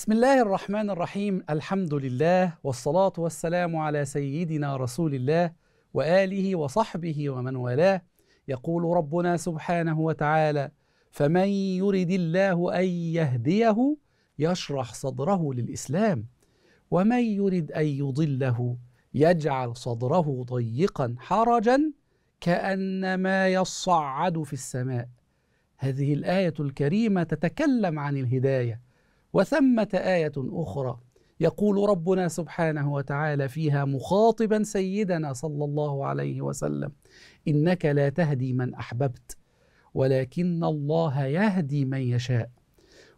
بسم الله الرحمن الرحيم الحمد لله والصلاة والسلام على سيدنا رسول الله وآله وصحبه ومن والاه يقول ربنا سبحانه وتعالى فمن يرد الله أن يهديه يشرح صدره للإسلام ومن يرد أن يضله يجعل صدره ضيقا حرجا كأنما يصعد في السماء هذه الآية الكريمة تتكلم عن الهداية وثمه ايه اخرى يقول ربنا سبحانه وتعالى فيها مخاطبا سيدنا صلى الله عليه وسلم انك لا تهدي من احببت ولكن الله يهدي من يشاء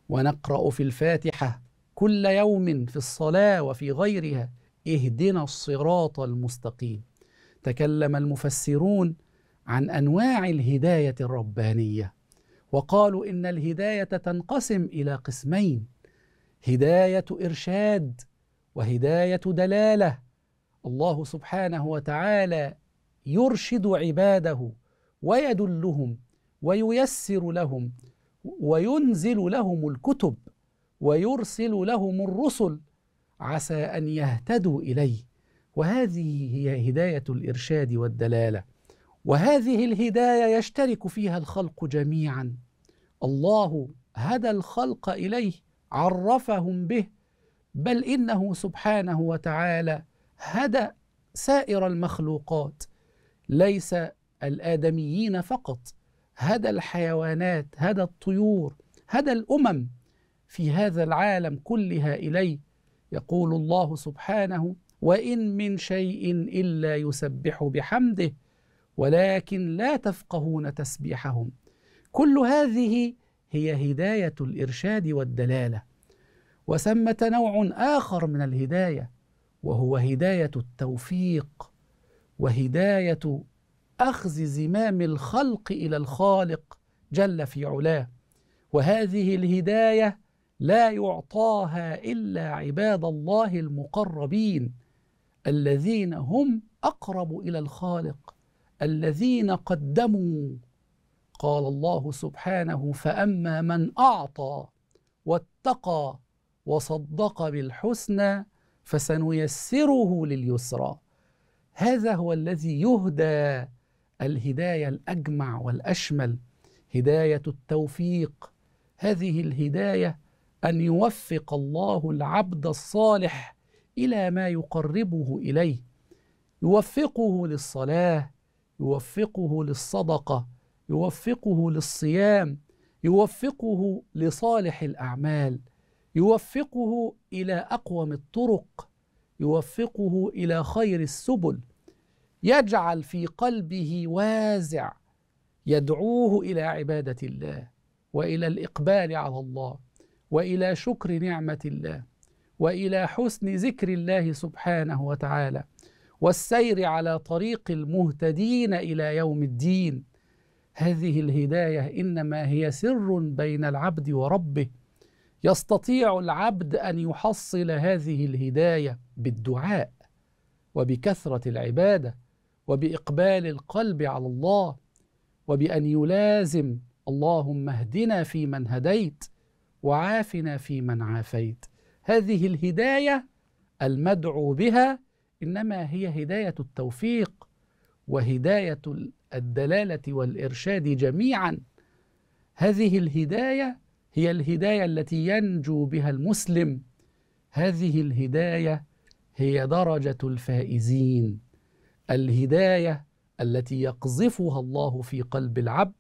ونقرا في الفاتحه كل يوم في الصلاه وفي غيرها اهدنا الصراط المستقيم تكلم المفسرون عن انواع الهدايه الربانيه وقالوا ان الهدايه تنقسم الى قسمين هدايه ارشاد وهدايه دلاله الله سبحانه وتعالى يرشد عباده ويدلهم وييسر لهم وينزل لهم الكتب ويرسل لهم الرسل عسى ان يهتدوا اليه وهذه هي هدايه الارشاد والدلاله وهذه الهدايه يشترك فيها الخلق جميعا الله هدى الخلق اليه عرفهم به بل انه سبحانه وتعالى هدى سائر المخلوقات ليس الادميين فقط هدى الحيوانات هدى الطيور هدى الامم في هذا العالم كلها اليه يقول الله سبحانه وان من شيء الا يسبح بحمده ولكن لا تفقهون تسبيحهم كل هذه هي هداية الإرشاد والدلالة وثمة نوع آخر من الهداية وهو هداية التوفيق وهداية أخذ زمام الخلق إلى الخالق جل في علاه وهذه الهداية لا يعطاها إلا عباد الله المقربين الذين هم أقرب إلى الخالق الذين قدموا قال الله سبحانه فاما من اعطى واتقى وصدق بالحسنى فسنيسره لليسرى هذا هو الذي يهدى الهدايه الاجمع والاشمل هدايه التوفيق هذه الهدايه ان يوفق الله العبد الصالح الى ما يقربه اليه يوفقه للصلاه يوفقه للصدقه يوفقه للصيام يوفقه لصالح الاعمال يوفقه الى اقوم الطرق يوفقه الى خير السبل يجعل في قلبه وازع يدعوه الى عباده الله والى الاقبال على الله والى شكر نعمه الله والى حسن ذكر الله سبحانه وتعالى والسير على طريق المهتدين الى يوم الدين هذه الهدايه انما هي سر بين العبد وربه يستطيع العبد ان يحصل هذه الهدايه بالدعاء وبكثره العباده وباقبال القلب على الله وبان يلازم اللهم اهدنا فيمن هديت وعافنا فيمن عافيت هذه الهدايه المدعو بها انما هي هدايه التوفيق وهدايه الدلالة والإرشاد جميعا هذه الهداية هي الهداية التي ينجو بها المسلم هذه الهداية هي درجة الفائزين الهداية التي يقذفها الله في قلب العبد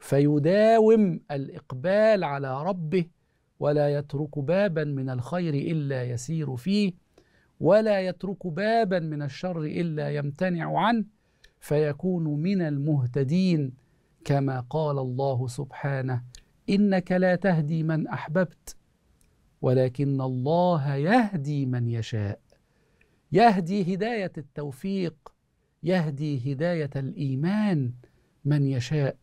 فيداوم الإقبال على ربه ولا يترك بابا من الخير إلا يسير فيه ولا يترك بابا من الشر إلا يمتنع عنه فيكون من المهتدين كما قال الله سبحانه انك لا تهدي من احببت ولكن الله يهدي من يشاء يهدي هدايه التوفيق يهدي هدايه الايمان من يشاء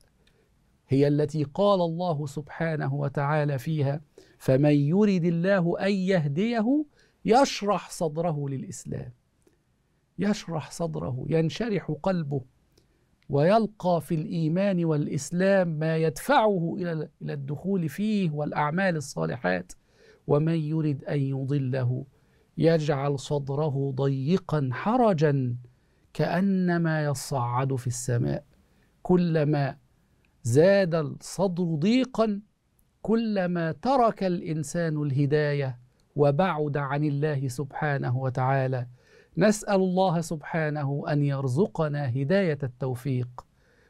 هي التي قال الله سبحانه وتعالى فيها فمن يرد الله ان يهديه يشرح صدره للاسلام يشرح صدره ينشرح قلبه ويلقى في الايمان والاسلام ما يدفعه الى الى الدخول فيه والاعمال الصالحات ومن يرد ان يضله يجعل صدره ضيقا حرجا كانما يصعد في السماء كلما زاد الصدر ضيقا كلما ترك الانسان الهدايه وبعد عن الله سبحانه وتعالى نسال الله سبحانه ان يرزقنا هدايه التوفيق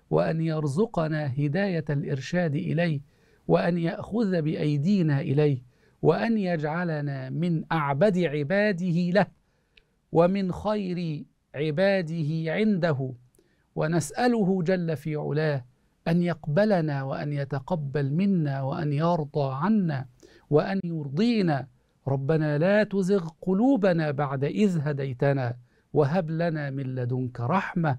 وان يرزقنا هدايه الارشاد اليه وان ياخذ بايدينا اليه وان يجعلنا من اعبد عباده له ومن خير عباده عنده ونساله جل في علاه ان يقبلنا وان يتقبل منا وان يرضى عنا وان يرضينا ربنا لا تزغ قلوبنا بعد إذ هديتنا وهب لنا من لدنك رحمة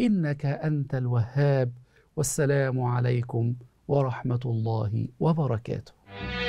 إنك أنت الوهاب والسلام عليكم ورحمة الله وبركاته